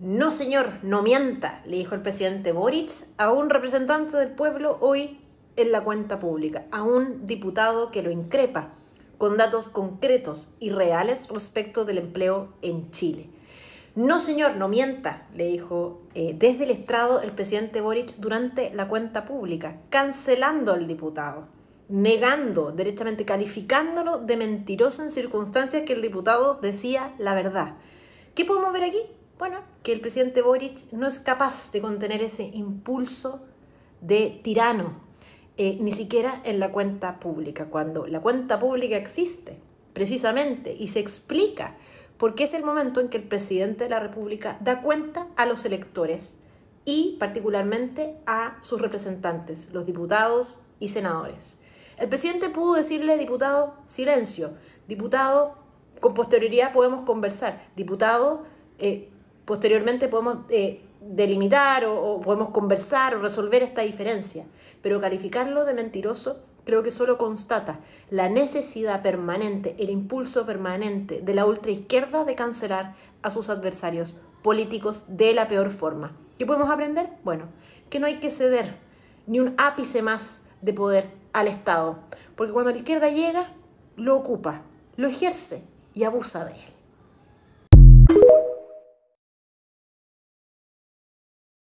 No, señor, no mienta, le dijo el presidente Boric a un representante del pueblo hoy en la cuenta pública, a un diputado que lo increpa, con datos concretos y reales respecto del empleo en Chile. No, señor, no mienta, le dijo eh, desde el estrado el presidente Boric durante la cuenta pública, cancelando al diputado, negando, directamente calificándolo de mentiroso en circunstancias que el diputado decía la verdad. ¿Qué podemos ver aquí? Bueno, que el presidente Boric no es capaz de contener ese impulso de tirano, eh, ni siquiera en la cuenta pública, cuando la cuenta pública existe precisamente y se explica porque es el momento en que el presidente de la República da cuenta a los electores y particularmente a sus representantes, los diputados y senadores. El presidente pudo decirle, diputado, silencio, diputado, con posterioridad podemos conversar, diputado, eh, Posteriormente podemos eh, delimitar o, o, podemos conversar o resolver esta diferencia, pero calificarlo de mentiroso creo que solo constata la necesidad permanente, el impulso permanente de la ultraizquierda de cancelar a sus adversarios políticos de la peor forma. ¿Qué podemos aprender? Bueno, que no hay que ceder ni un ápice más de poder al Estado, porque cuando la izquierda llega, lo ocupa, lo ejerce y abusa de él.